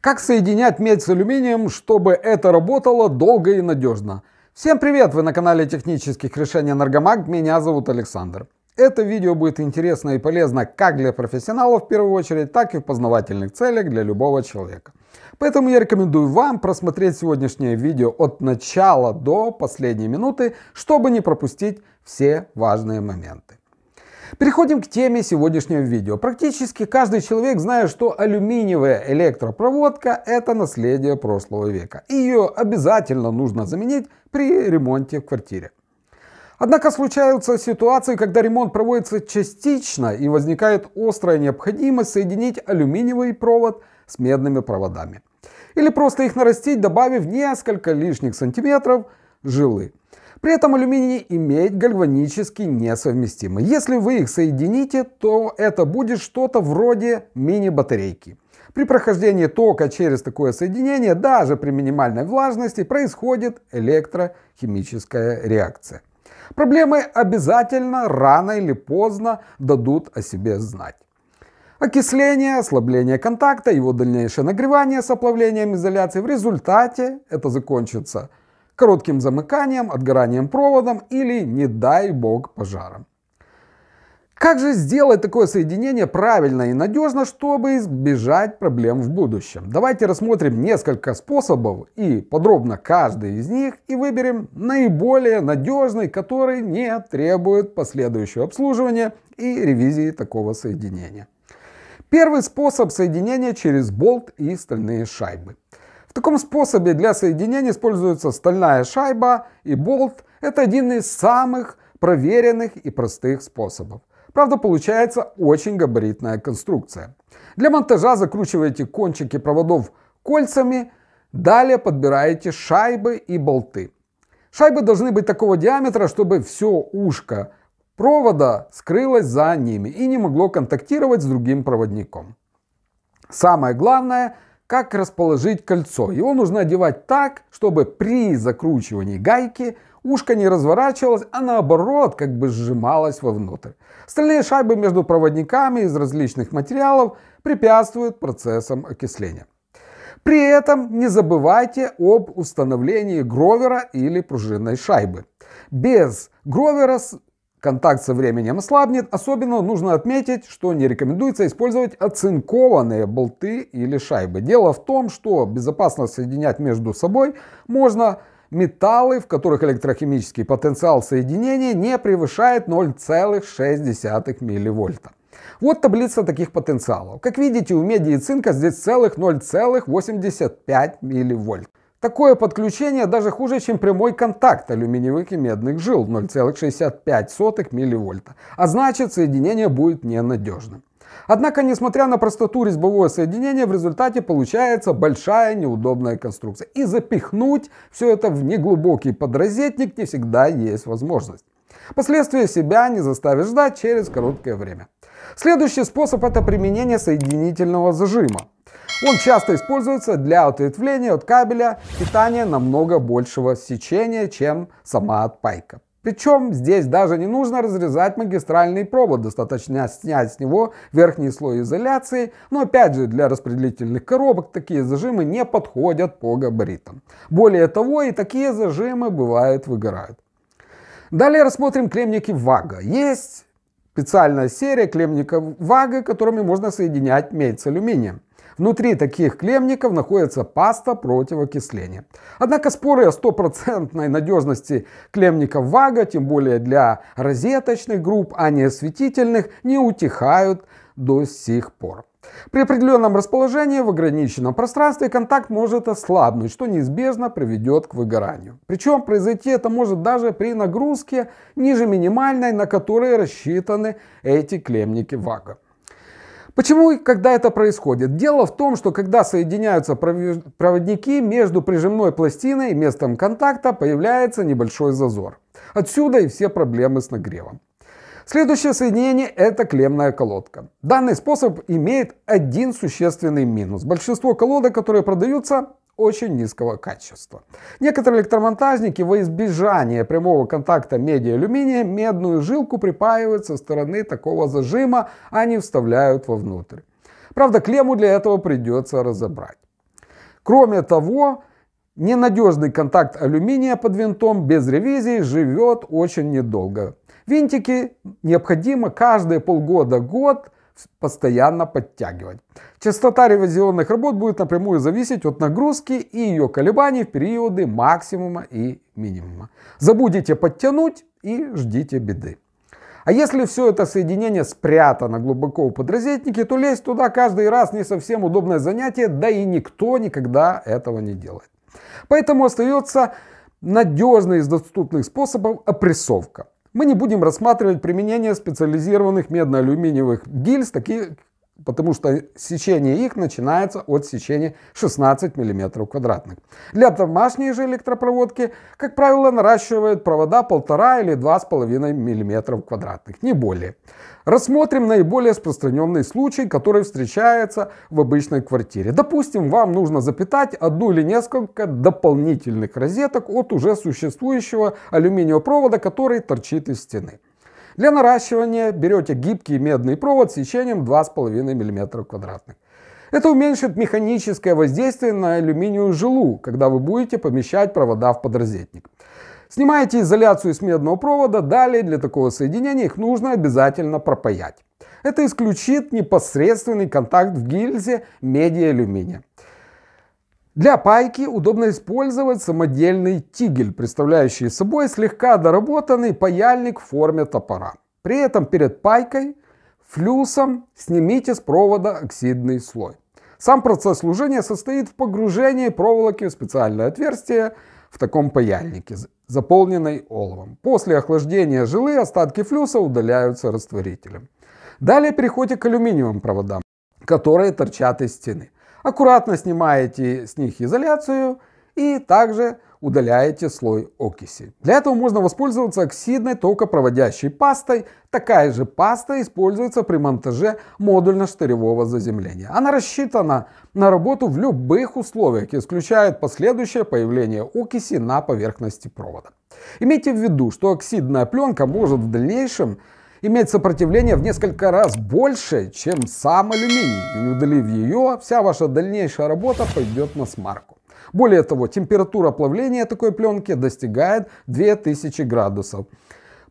Как соединять медь с алюминием, чтобы это работало долго и надежно? Всем привет! Вы на канале технических решений Энергомаг, меня зовут Александр. Это видео будет интересно и полезно как для профессионалов в первую очередь, так и в познавательных целях для любого человека. Поэтому я рекомендую вам просмотреть сегодняшнее видео от начала до последней минуты, чтобы не пропустить все важные моменты. Переходим к теме сегодняшнего видео. Практически каждый человек знает, что алюминиевая электропроводка – это наследие прошлого века. Ее обязательно нужно заменить при ремонте в квартире. Однако случаются ситуации, когда ремонт проводится частично и возникает острая необходимость соединить алюминиевый провод с медными проводами. Или просто их нарастить, добавив несколько лишних сантиметров жилы. При этом алюминий имеет гальванически несовместимый. Если вы их соедините, то это будет что-то вроде мини-батарейки. При прохождении тока через такое соединение, даже при минимальной влажности, происходит электрохимическая реакция. Проблемы обязательно рано или поздно дадут о себе знать. Окисление, ослабление контакта, его дальнейшее нагревание с оплавлением изоляции. В результате это закончится коротким замыканием, отгоранием проводом или, не дай бог, пожаром. Как же сделать такое соединение правильно и надежно, чтобы избежать проблем в будущем? Давайте рассмотрим несколько способов и подробно каждый из них и выберем наиболее надежный, который не требует последующего обслуживания и ревизии такого соединения. Первый способ соединения через болт и стальные шайбы. В таком способе для соединения используется стальная шайба и болт. Это один из самых проверенных и простых способов. Правда, получается очень габаритная конструкция. Для монтажа закручиваете кончики проводов кольцами, далее подбираете шайбы и болты. Шайбы должны быть такого диаметра, чтобы все ушко провода скрылось за ними и не могло контактировать с другим проводником. Самое главное – как расположить кольцо. Его нужно одевать так, чтобы при закручивании гайки ушко не разворачивалось, а наоборот как бы сжималось вовнутрь. Стальные шайбы между проводниками из различных материалов препятствуют процессам окисления. При этом не забывайте об установлении гровера или пружинной шайбы. Без гровера Контакт со временем ослабнет. Особенно нужно отметить, что не рекомендуется использовать оцинкованные болты или шайбы. Дело в том, что безопасно соединять между собой можно металлы, в которых электрохимический потенциал соединения не превышает 0,6 милливольта. Вот таблица таких потенциалов. Как видите, у меди и цинка здесь целых 0,85 милливольт. Такое подключение даже хуже, чем прямой контакт алюминиевых и медных жил 0,65 мВ, а значит соединение будет ненадежным. Однако, несмотря на простоту резьбового соединения, в результате получается большая неудобная конструкция. И запихнуть все это в неглубокий подрозетник не всегда есть возможность. Последствия себя не заставишь ждать через короткое время. Следующий способ это применение соединительного зажима. Он часто используется для ответвления от кабеля питания намного большего сечения, чем сама отпайка. Причем здесь даже не нужно разрезать магистральный провод, достаточно снять с него верхний слой изоляции, но опять же для распределительных коробок такие зажимы не подходят по габаритам. Более того, и такие зажимы бывают выгорают. Далее рассмотрим клемники ВАГа. Есть специальная серия клемников ВАГа, которыми можно соединять медь с алюминием. Внутри таких клемников находится паста противокисления. Однако споры о стопроцентной надежности клемников ВАГа, тем более для розеточных групп, а не осветительных, не утихают до сих пор. При определенном расположении в ограниченном пространстве контакт может ослабнуть, что неизбежно приведет к выгоранию. Причем произойти это может даже при нагрузке ниже минимальной, на которой рассчитаны эти клемники ВАГа. Почему и когда это происходит? Дело в том, что когда соединяются проводники, между прижимной пластиной и местом контакта появляется небольшой зазор. Отсюда и все проблемы с нагревом. Следующее соединение – это клемная колодка. Данный способ имеет один существенный минус. Большинство колодок, которые продаются, очень низкого качества. Некоторые электромонтажники во избежание прямого контакта меди и алюминия медную жилку припаивают со стороны такого зажима, а не вставляют вовнутрь. Правда, клемму для этого придется разобрать. Кроме того, ненадежный контакт алюминия под винтом без ревизии живет очень недолго. Винтики необходимо каждые полгода-год постоянно подтягивать. Частота ревизионных работ будет напрямую зависеть от нагрузки и ее колебаний в периоды максимума и минимума. Забудете подтянуть и ждите беды. А если все это соединение спрятано глубоко в подрозетнике, то лезть туда каждый раз не совсем удобное занятие, да и никто никогда этого не делает. Поэтому остается надежный из доступных способов опрессовка мы не будем рассматривать применение специализированных медно-алюминиевых гильз, таких потому что сечение их начинается от сечения 16 мм квадратных. Для домашней же электропроводки, как правило, наращивают провода 1,5 или 2,5 мм квадратных, не более. Рассмотрим наиболее распространенный случай, который встречается в обычной квартире. Допустим, вам нужно запитать одну или несколько дополнительных розеток от уже существующего алюминиевого провода, который торчит из стены. Для наращивания берете гибкий медный провод с сечением 2,5 мм квадратных. Это уменьшит механическое воздействие на алюминиевую жилу, когда вы будете помещать провода в подрозетник. Снимаете изоляцию с медного провода, далее для такого соединения их нужно обязательно пропаять. Это исключит непосредственный контакт в гильзе меди и алюминия. Для пайки удобно использовать самодельный тигель, представляющий собой слегка доработанный паяльник в форме топора. При этом перед пайкой флюсом снимите с провода оксидный слой. Сам процесс служения состоит в погружении проволоки в специальное отверстие в таком паяльнике, заполненной оловом. После охлаждения жилы остатки флюса удаляются растворителем. Далее переходите к алюминиевым проводам, которые торчат из стены. Аккуратно снимаете с них изоляцию и также удаляете слой окиси. Для этого можно воспользоваться оксидной токопроводящей пастой. Такая же паста используется при монтаже модульно-штыревого заземления. Она рассчитана на работу в любых условиях исключает последующее появление окиси на поверхности провода. Имейте в виду, что оксидная пленка может в дальнейшем имеет сопротивление в несколько раз больше, чем сам алюминий. И удалив ее, вся ваша дальнейшая работа пойдет на смарку. Более того, температура плавления такой пленки достигает 2000 градусов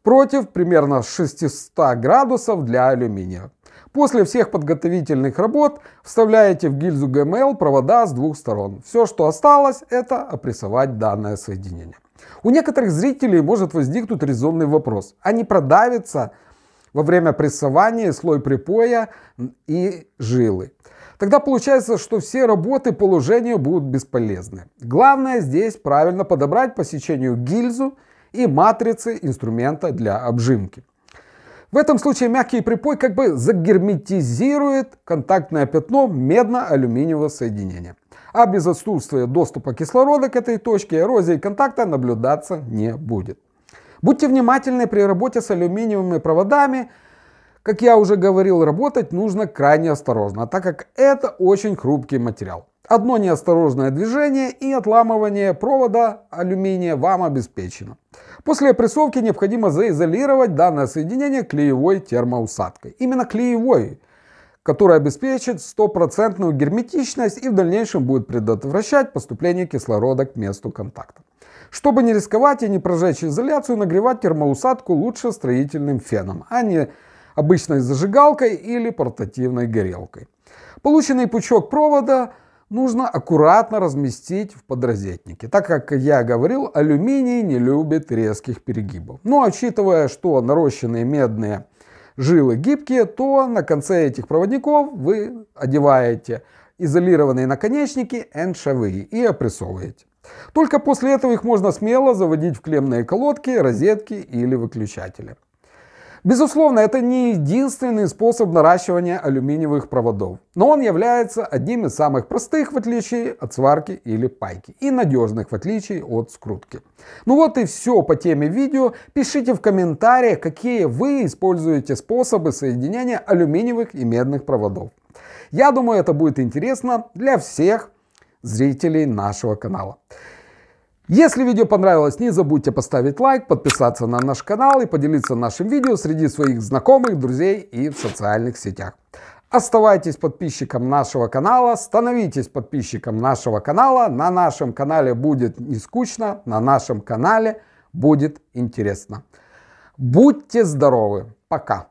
против примерно 600 градусов для алюминия. После всех подготовительных работ вставляете в гильзу ГМЛ провода с двух сторон. Все, что осталось, это опрессовать данное соединение. У некоторых зрителей может возникнуть резонный вопрос, а не продавится во время прессования, слой припоя и жилы. Тогда получается, что все работы по лужению будут бесполезны. Главное здесь правильно подобрать по сечению гильзу и матрицы инструмента для обжимки. В этом случае мягкий припой как бы загерметизирует контактное пятно медно-алюминиевого соединения. А без отсутствия доступа кислорода к этой точке эрозии контакта наблюдаться не будет. Будьте внимательны при работе с алюминиевыми проводами. Как я уже говорил, работать нужно крайне осторожно, так как это очень хрупкий материал. Одно неосторожное движение и отламывание провода алюминия вам обеспечено. После прессовки необходимо заизолировать данное соединение клеевой термоусадкой. Именно клеевой, который обеспечит стопроцентную герметичность и в дальнейшем будет предотвращать поступление кислорода к месту контакта. Чтобы не рисковать и не прожечь изоляцию, нагревать термоусадку лучше строительным феном, а не обычной зажигалкой или портативной горелкой. Полученный пучок провода нужно аккуратно разместить в подрозетнике, так как я говорил, алюминий не любит резких перегибов. Но учитывая, что нарощенные медные жилы гибкие, то на конце этих проводников вы одеваете изолированные наконечники эншовые и опрессовываете. Только после этого их можно смело заводить в клемные колодки, розетки или выключатели. Безусловно, это не единственный способ наращивания алюминиевых проводов, но он является одним из самых простых в отличие от сварки или пайки и надежных в отличие от скрутки. Ну вот и все по теме видео. Пишите в комментариях, какие вы используете способы соединения алюминиевых и медных проводов. Я думаю, это будет интересно для всех зрителей нашего канала. Если видео понравилось, не забудьте поставить лайк, подписаться на наш канал и поделиться нашим видео среди своих знакомых, друзей и в социальных сетях. Оставайтесь подписчиком нашего канала, становитесь подписчиком нашего канала. На нашем канале будет не скучно, на нашем канале будет интересно. Будьте здоровы. Пока.